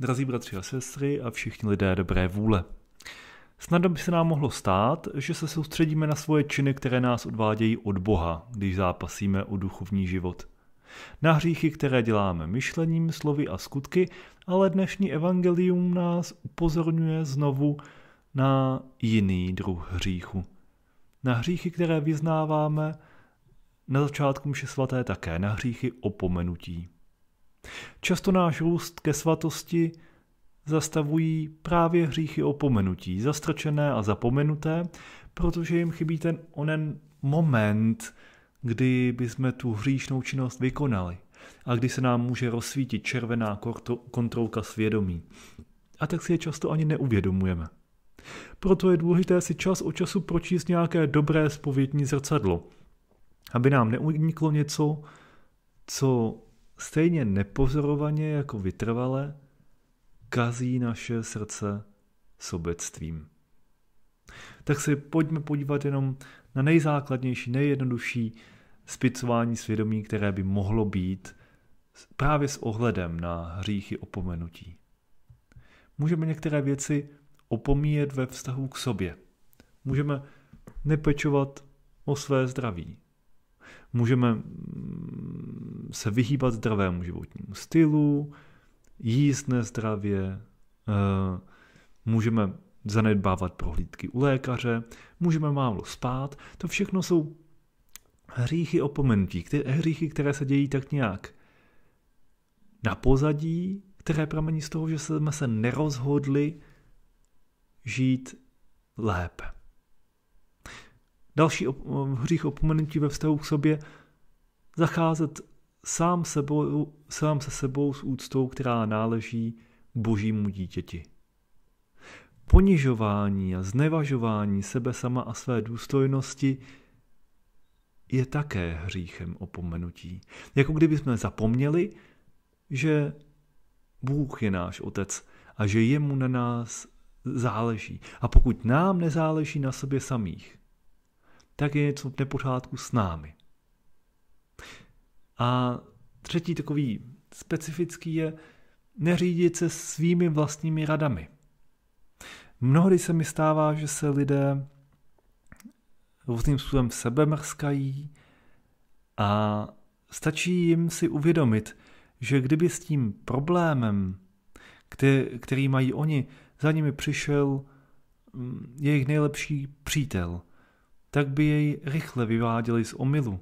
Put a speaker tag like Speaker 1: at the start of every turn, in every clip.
Speaker 1: drazí bratři a sestry a všichni lidé dobré vůle. Snadno by se nám mohlo stát, že se soustředíme na svoje činy, které nás odvádějí od Boha, když zápasíme o duchovní život. Na hříchy, které děláme myšlením, slovy a skutky, ale dnešní evangelium nás upozorňuje znovu na jiný druh hříchu. Na hříchy, které vyznáváme na začátku mše svaté také, na hříchy opomenutí. Často náš růst ke svatosti zastavují právě hříchy opomenutí, zastračené a zapomenuté, protože jim chybí ten onen moment, kdy bychom tu hříšnou činnost vykonali a kdy se nám může rozsvítit červená kontrolka svědomí. A tak si je často ani neuvědomujeme. Proto je důležité si čas od času pročíst nějaké dobré spovědní zrcadlo, aby nám neuniklo něco, co stejně nepozorovaně jako vytrvale kazí naše srdce sobectvím. Tak se pojďme podívat jenom na nejzákladnější, nejjednodušší spicování svědomí, které by mohlo být právě s ohledem na hříchy opomenutí. Můžeme některé věci opomíjet ve vztahu k sobě. Můžeme nepečovat o své zdraví. Můžeme mm, se vyhýbat zdravému životnímu stylu, jíst nezdravě, eh, můžeme zanedbávat prohlídky u lékaře, můžeme málo spát. To všechno jsou hříchy opomenutí, hříchy, které se dějí tak nějak na pozadí, které pramení z toho, že jsme se nerozhodli žít lépe. Další op- hřích opomenutí ve vztahu k sobě, zacházet sám, sebou, sám se sebou s úctou, která náleží božímu dítěti. Ponižování a znevažování sebe sama a své důstojnosti je také hříchem opomenutí. Jako kdyby jsme zapomněli, že Bůh je náš otec a že jemu na nás záleží. A pokud nám nezáleží na sobě samých, tak je něco v nepořádku s námi. A třetí takový specifický je neřídit se svými vlastními radami. Mnohdy se mi stává, že se lidé různým způsobem sebe mrskají a stačí jim si uvědomit, že kdyby s tím problémem, který, který mají oni, za nimi přišel mm, jejich nejlepší přítel, tak by jej rychle vyváděli z omilu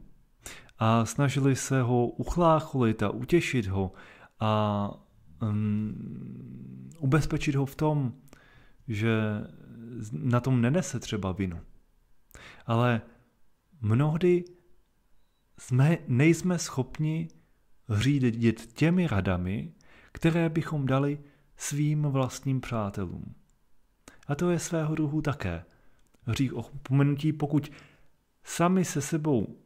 Speaker 1: a snažili se ho uchlácholit a utěšit ho a um, ubezpečit ho v tom, že na tom nenese třeba vinu. Ale mnohdy jsme, nejsme schopni řídit těmi radami, které bychom dali svým vlastním přátelům. A to je svého druhu také hřích opomenutí, pokud sami se sebou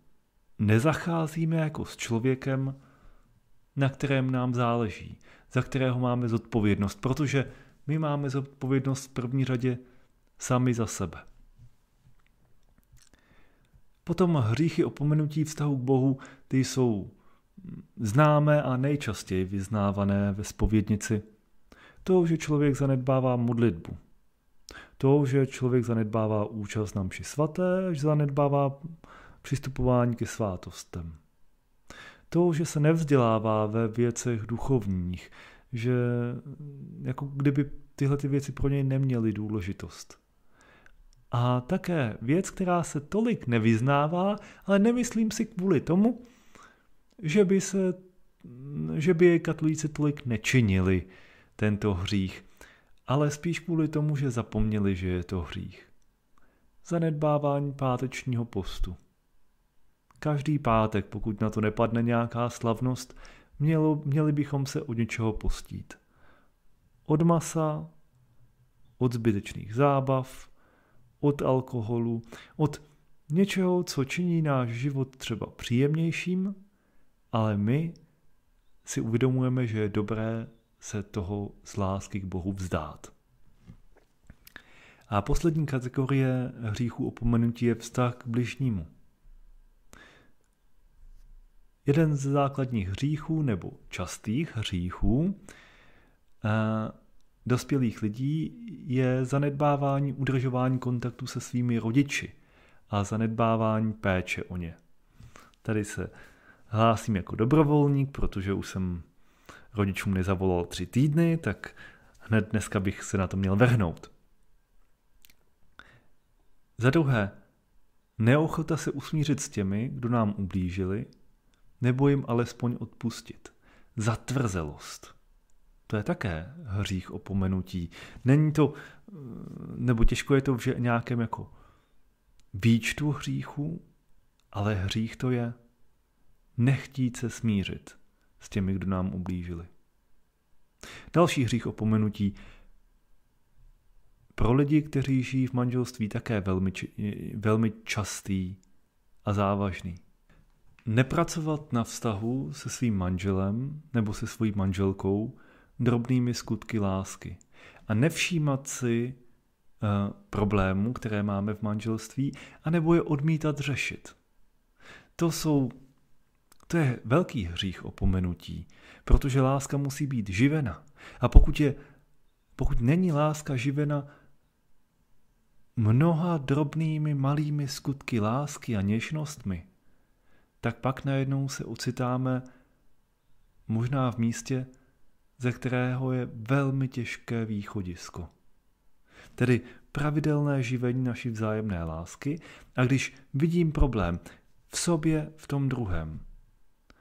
Speaker 1: nezacházíme jako s člověkem, na kterém nám záleží, za kterého máme zodpovědnost, protože my máme zodpovědnost v první řadě sami za sebe. Potom hříchy opomenutí vztahu k Bohu, ty jsou známé a nejčastěji vyznávané ve spovědnici. To, že člověk zanedbává modlitbu, to, že člověk zanedbává účast na mši svaté, že zanedbává přistupování ke svátostem. To, že se nevzdělává ve věcech duchovních, že jako kdyby tyhle ty věci pro něj neměly důležitost. A také věc, která se tolik nevyznává, ale nemyslím si kvůli tomu, že by, se, že by katolíci tolik nečinili tento hřích ale spíš kvůli tomu, že zapomněli, že je to hřích. Zanedbávání pátečního postu. Každý pátek, pokud na to nepadne nějaká slavnost, mělo, měli bychom se od něčeho postít. Od masa, od zbytečných zábav, od alkoholu, od něčeho, co činí náš život třeba příjemnějším, ale my si uvědomujeme, že je dobré se toho z lásky k Bohu vzdát. A poslední kategorie hříchu opomenutí je vztah k bližnímu. Jeden ze základních hříchů nebo častých hříchů eh, dospělých lidí je zanedbávání udržování kontaktu se svými rodiči a zanedbávání péče o ně. Tady se hlásím jako dobrovolník, protože už jsem rodičům nezavolal tři týdny, tak hned dneska bych se na to měl vrhnout. Za druhé, neochota se usmířit s těmi, kdo nám ublížili, nebo jim alespoň odpustit. Zatvrzelost. To je také hřích opomenutí. Není to, nebo těžko je to v nějakém jako výčtu hříchů, ale hřích to je nechtít se smířit s těmi, kdo nám ublížili. Další hřích opomenutí. Pro lidi, kteří žijí v manželství, také velmi, velmi častý a závažný. Nepracovat na vztahu se svým manželem nebo se svojí manželkou drobnými skutky lásky a nevšímat si uh, problémů, které máme v manželství, anebo je odmítat řešit. To jsou to je velký hřích opomenutí, protože láska musí být živena. A pokud, je, pokud není láska živena mnoha drobnými malými skutky lásky a něžnostmi, tak pak najednou se ocitáme možná v místě, ze kterého je velmi těžké východisko. Tedy pravidelné živení naší vzájemné lásky a když vidím problém v sobě, v tom druhém,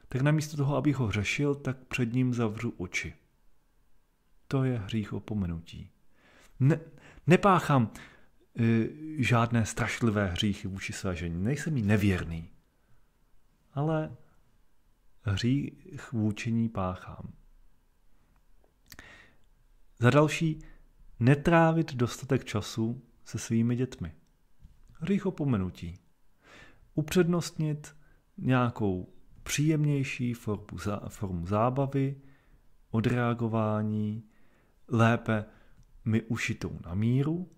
Speaker 1: tak namísto toho, abych ho řešil, tak před ním zavřu oči. To je hřích opomenutí. Ne, nepáchám y, e, žádné strašlivé hříchy vůči své ženě, nejsem jí nevěrný. Ale hřích vůči ní páchám. Za další, netrávit dostatek času se svými dětmi. Hřích opomenutí. Upřednostnit nějakou příjemnější formu, zá, formu zábavy, odreagování, lépe mi ušitou na míru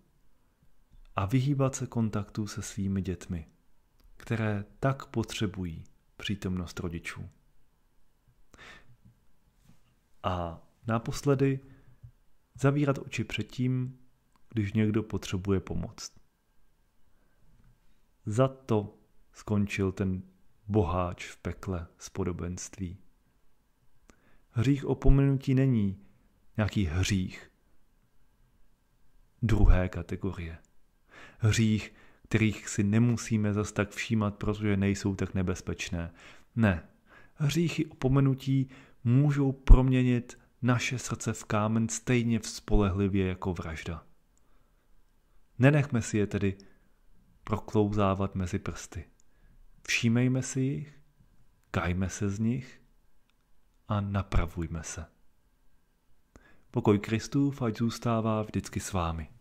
Speaker 1: a vyhýbat se kontaktu se svými dětmi, které tak potřebují přítomnost rodičů. A naposledy zavírat oči před tím, když někdo potřebuje pomoc. Za to skončil ten boháč v pekle z podobenství. Hřích opomenutí není nějaký hřích druhé kategorie. Hřích, kterých si nemusíme zas tak všímat, protože nejsou tak nebezpečné. Ne, hříchy opomenutí můžou proměnit naše srdce v kámen stejně vzpolehlivě jako vražda. Nenechme si je tedy proklouzávat mezi prsty. Všímejme si jich, kajme se z nich a napravujme se. Pokoj Kristův ať zůstává vždycky s vámi.